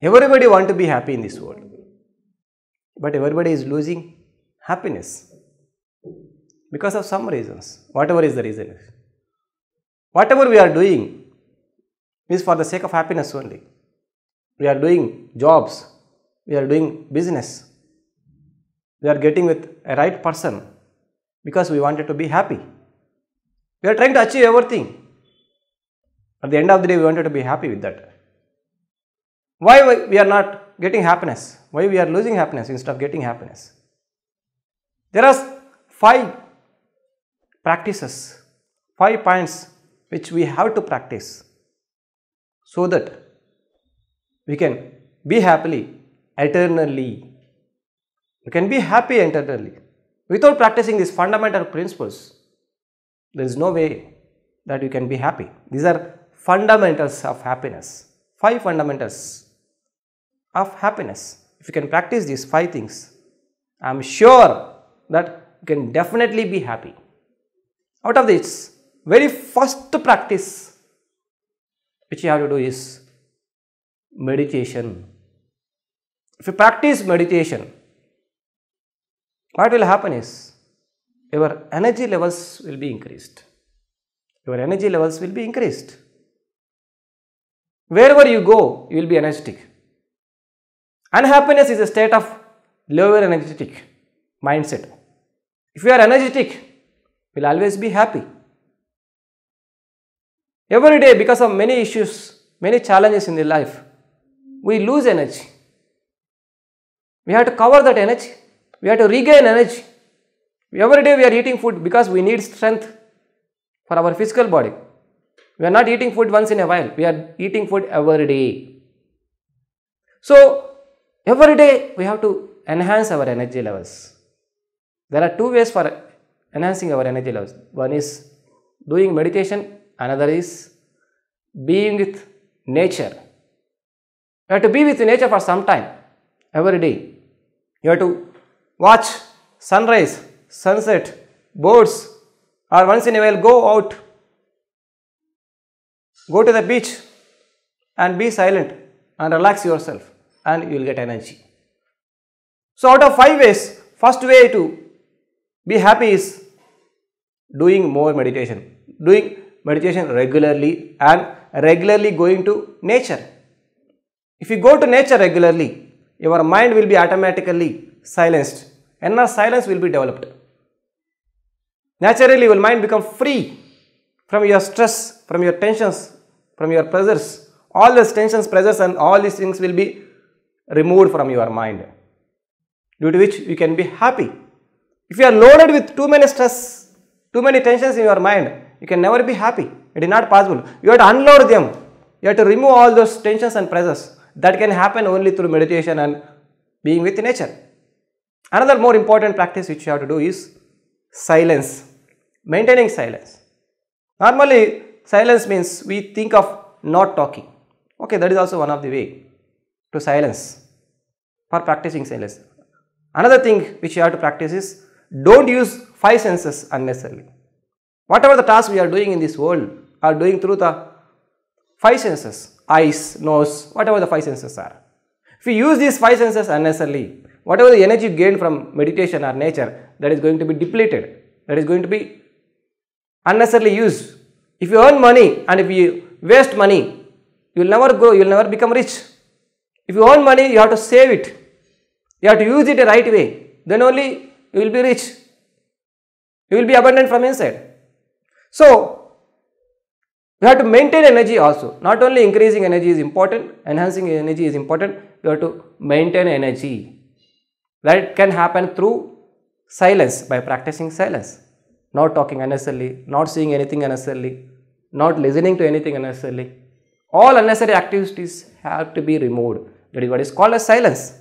Everybody want to be happy in this world, but everybody is losing happiness because of some reasons, whatever is the reason. Whatever we are doing is for the sake of happiness only. We are doing jobs, we are doing business, we are getting with a right person because we wanted to be happy. We are trying to achieve everything. At the end of the day, we wanted to be happy with that. Why, we are not getting happiness? Why we are losing happiness instead of getting happiness? There are five practices, five points which we have to practice so that we can be happily eternally. We can be happy eternally. Without practicing these fundamental principles, there is no way that you can be happy. These are fundamentals of happiness. Five fundamentals of happiness. If you can practice these five things, I am sure that you can definitely be happy. Out of this, very first practice which you have to do is meditation. If you practice meditation, what will happen is your energy levels will be increased. Your energy levels will be increased. Wherever you go, you will be energetic. Unhappiness is a state of lower energetic mindset. If you are energetic, you will always be happy. Every day, because of many issues, many challenges in the life, we lose energy. We have to cover that energy. We have to regain energy. Every day we are eating food because we need strength for our physical body. We are not eating food once in a while. We are eating food every day. So Every day we have to enhance our energy levels. There are two ways for enhancing our energy levels. One is doing meditation, another is being with nature. You have to be with nature for some time every day. You have to watch sunrise, sunset, birds, or once in a while go out, go to the beach and be silent and relax yourself and you will get energy. So out of 5 ways, first way to be happy is doing more meditation, doing meditation regularly and regularly going to nature. If you go to nature regularly, your mind will be automatically silenced. Inner silence will be developed. Naturally, your mind become free from your stress, from your tensions, from your pressures. All these tensions, pressures and all these things will be removed from your mind due to which you can be happy. If you are loaded with too many stress, too many tensions in your mind, you can never be happy. It is not possible. You have to unload them. You have to remove all those tensions and pressures. That can happen only through meditation and being with nature. Another more important practice which you have to do is silence, maintaining silence. Normally, silence means we think of not talking. Okay, that is also one of the way to silence for practicing silence. Another thing which you have to practice is don't use five senses unnecessarily. Whatever the task we are doing in this world are doing through the five senses, eyes, nose, whatever the five senses are. If you use these five senses unnecessarily, whatever the energy gained from meditation or nature that is going to be depleted, that is going to be unnecessarily used. If you earn money and if you waste money, you will never grow, you will never become rich if you own money, you have to save it. You have to use it the right way. Then only you will be rich. You will be abundant from inside. So, you have to maintain energy also. Not only increasing energy is important, enhancing energy is important. You have to maintain energy. That can happen through silence, by practicing silence. Not talking unnecessarily, not seeing anything unnecessarily, not listening to anything unnecessarily. All unnecessary activities have to be removed that is what is called as silence.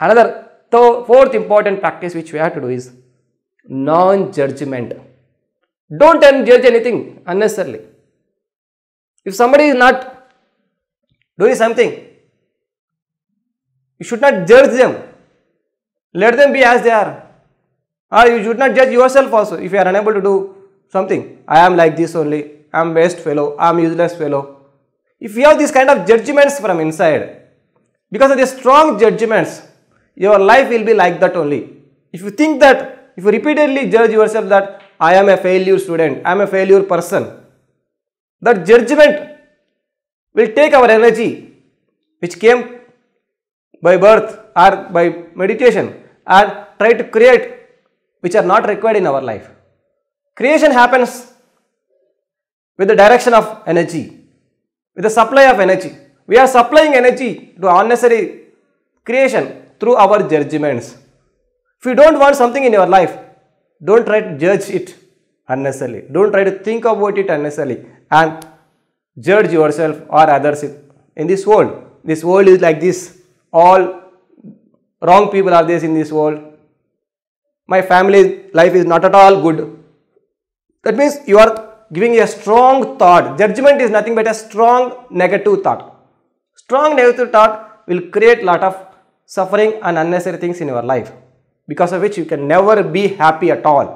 Another, so fourth important practice which we have to do is non-judgment. Don't judge anything unnecessarily. If somebody is not doing something, you should not judge them. Let them be as they are. Or you should not judge yourself also if you are unable to do something. I am like this only. I am best fellow. I am useless fellow. If you have this kind of judgments from inside, because of the strong judgments, your life will be like that only. If you think that, if you repeatedly judge yourself that I am a failure student, I am a failure person, that judgment will take our energy which came by birth or by meditation and try to create which are not required in our life. Creation happens with the direction of energy, with the supply of energy. We are supplying energy to unnecessary creation through our judgments. If you don't want something in your life, don't try to judge it unnecessarily. Don't try to think about it unnecessarily and judge yourself or others in this world. This world is like this. All wrong people are there in this world. My family life is not at all good. That means you are giving a strong thought. Judgment is nothing but a strong negative thought. Strong negative thought will create lot of suffering and unnecessary things in your life because of which you can never be happy at all.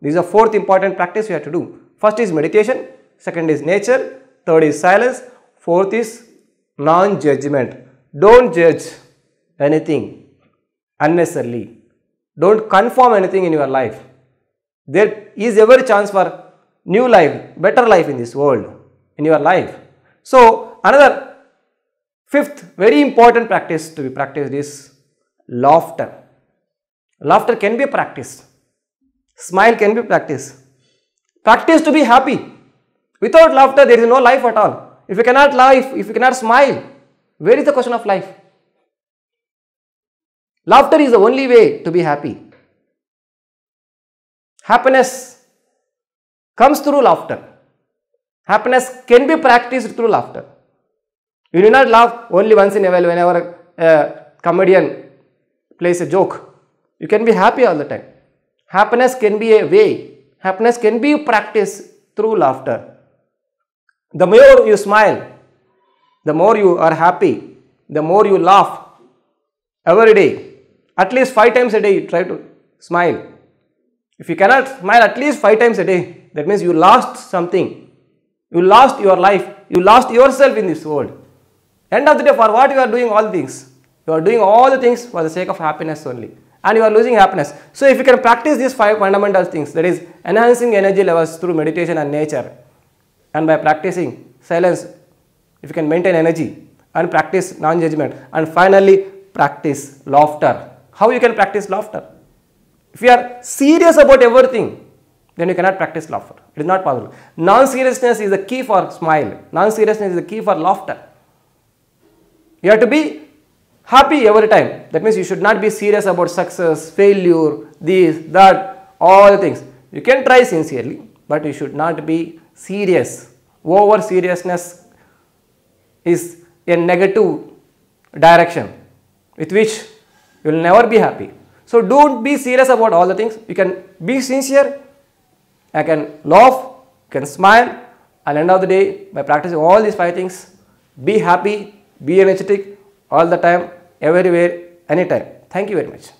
This is a fourth important practice you have to do. First is meditation, second is nature, third is silence, fourth is non-judgment. Don't judge anything unnecessarily. Don't conform anything in your life. There is every chance for new life, better life in this world, in your life. So, another Fifth, very important practice to be practiced is laughter. Laughter can be practiced. Smile can be practiced. Practice to be happy. Without laughter, there is no life at all. If you cannot laugh, if you cannot smile, where is the question of life? Laughter is the only way to be happy. Happiness comes through laughter. Happiness can be practiced through laughter. You need not laugh only once in a while whenever a, a comedian plays a joke. You can be happy all the time. Happiness can be a way. Happiness can be practiced through laughter. The more you smile, the more you are happy, the more you laugh every day. At least five times a day you try to smile. If you cannot smile at least five times a day, that means you lost something. You lost your life. You lost yourself in this world. End of the day, for what you are doing all things? You are doing all the things for the sake of happiness only. And you are losing happiness. So if you can practice these five fundamental things, that is enhancing energy levels through meditation and nature. And by practicing silence, if you can maintain energy and practice non-judgment. And finally, practice laughter. How you can practice laughter? If you are serious about everything, then you cannot practice laughter. It is not possible. Non-seriousness is the key for smile. Non-seriousness is the key for laughter. You have to be happy every time. That means you should not be serious about success, failure, this, that, all the things. You can try sincerely, but you should not be serious. Over seriousness is a negative direction with which you will never be happy. So don't be serious about all the things. You can be sincere, I can laugh, you can smile, and end of the day by practicing all these five things, be happy, be energetic all the time, everywhere, anytime. Thank you very much.